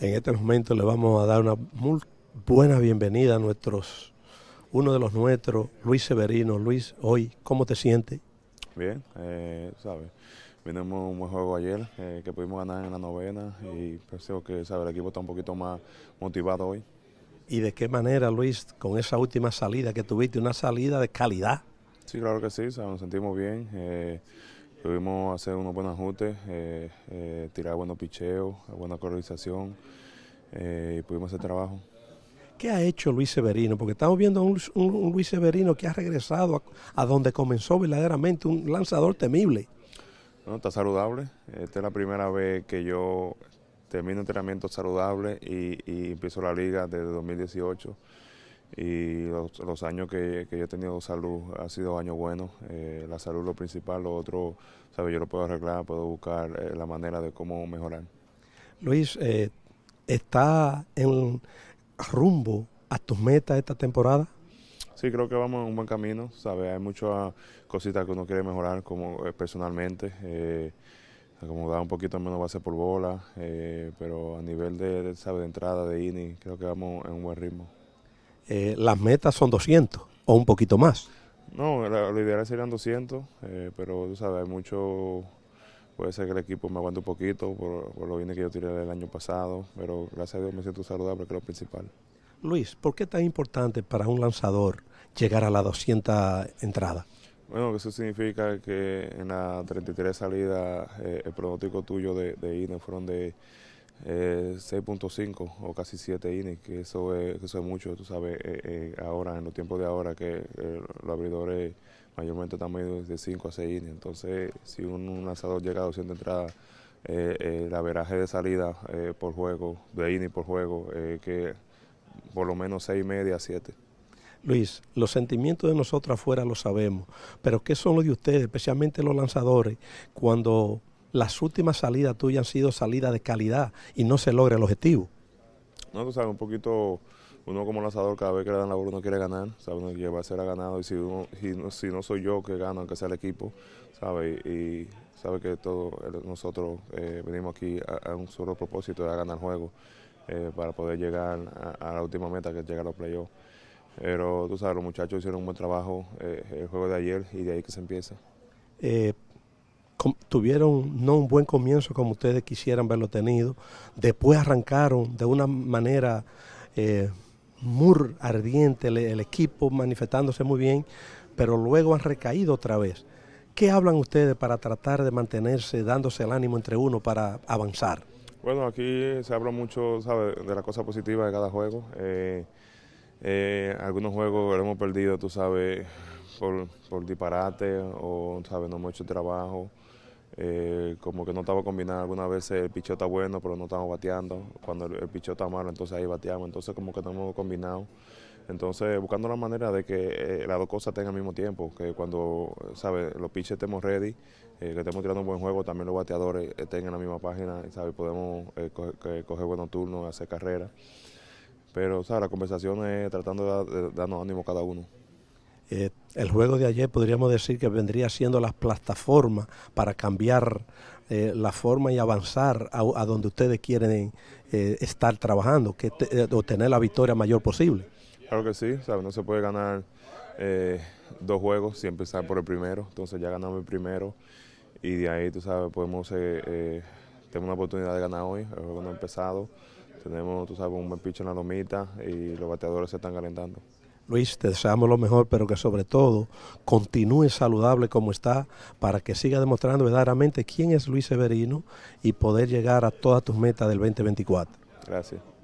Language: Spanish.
En este momento le vamos a dar una muy buena bienvenida a nuestros, uno de los nuestros, Luis Severino. Luis, hoy, ¿cómo te sientes? Bien, eh, sabes, vinimos un buen juego ayer, eh, que pudimos ganar en la novena y pues, creo que el equipo está un poquito más motivado hoy. ¿Y de qué manera, Luis, con esa última salida que tuviste, una salida de calidad? Sí, claro que sí, nos sentimos bien. Eh, Pudimos hacer unos buenos ajustes, eh, eh, tirar buenos picheos, buena colorización eh, y pudimos hacer trabajo. ¿Qué ha hecho Luis Severino? Porque estamos viendo a un, Luis Severino que ha regresado a, donde comenzó verdaderamente, un lanzador temible. No, está saludable. Esta es la primera vez que yo termino entrenamiento saludable y, y empiezo la liga desde 2018 y los, años que, yo he tenido salud han sido años buenos. Eh, la salud lo principal, lo otro, sabe Yo lo puedo arreglar, puedo buscar eh, la manera de cómo mejorar. Luis, eh, ¿está en rumbo a tus metas esta temporada? Sí, creo que vamos en un buen camino, Hay muchas cositas que uno quiere mejorar como eh, personalmente Acomodar un poquito menos base por bola, pero a nivel de, ¿sabe? de entrada, de INI, creo que vamos en un buen ritmo. Eh, las metas son 200 o un poquito más. No, lo, ideal serían 200, eh, pero tú sabes, hay mucho, puede ser que el equipo me aguante un poquito por, lo bien que yo tiré el año pasado, pero gracias a Dios me siento saludable, que es lo principal. Luis, ¿por qué es tan importante para un lanzador llegar a la 200 entrada? Bueno, eso significa que en la 33 salida eh, el pronóstico tuyo de, de INE fueron de eh, 6.5 o casi 7 innings, que eso es, mucho, tú sabes, eh, eh, ahora, en los tiempos de ahora, que eh, los abridores mayormente están también de 5 a 6 innings. Entonces, si un, lanzador llega a 200 entradas, el averaje de salida por juego, de innings por juego, que por lo menos 6 y media, 7. Luis, los sentimientos de nosotros afuera lo sabemos, pero ¿qué son los de ustedes, especialmente los lanzadores, cuando las últimas salidas tuyas han sido salidas de calidad y no se logra el objetivo. No, tú sabes, un poquito, uno como lanzador cada vez que le dan la bola uno quiere ganar, sabe Uno ser ser ganado y si, si, no, soy yo que gano, aunque sea el equipo, sabe Y, sabe que todos nosotros eh, venimos aquí a, un solo propósito de ganar el juego eh, para poder llegar a, la última meta que es llegar a los playoffs. Pero tú sabes, los muchachos hicieron un buen trabajo eh, el juego de ayer y de ahí que se empieza tuvieron no un buen comienzo como ustedes quisieran verlo tenido, después arrancaron de una manera eh, muy ardiente el, equipo manifestándose muy bien, pero luego han recaído otra vez. ¿Qué hablan ustedes para tratar de mantenerse, dándose el ánimo entre uno para avanzar? Bueno, aquí se habla mucho ¿sabe? de la cosa positiva de cada juego. Eh, eh, algunos juegos los hemos perdido, tú sabes, por, por disparate o ¿sabes? no hemos hecho trabajo. Eh, como que no estaba combinados, algunas veces el picho está bueno, pero no estamos bateando, cuando el, picho está malo, entonces ahí bateamos, entonces como que no hemos combinado. Entonces, buscando la manera de que eh, las dos cosas tengan al mismo tiempo, que cuando, sabe, Los piches estemos ready, eh, que estemos tirando un buen juego, también los bateadores estén en la misma página, sabe, Podemos coger, buenos turnos, hacer carrera Pero, ¿sabes? La conversación es tratando de, de darnos ánimo cada uno. Este, el juego de ayer podríamos decir que vendría siendo las plataforma para cambiar eh, la forma y avanzar a, donde ustedes quieren eh, estar trabajando, que eh, obtener la victoria mayor posible. Claro que sí, ¿sabes? no se puede ganar dos juegos sin empezar por el primero, entonces ya ganamos el primero y de ahí, tú sabes, podemos tener una oportunidad de ganar hoy, el juego no ha empezado, tenemos, tú sabes, un buen picho en la lomita y los bateadores se están calentando. Luis, te deseamos lo mejor, pero que sobre todo continúe saludable como está para que siga demostrando verdaderamente quién es Luis Severino y poder llegar a todas tus metas del 2024. Gracias.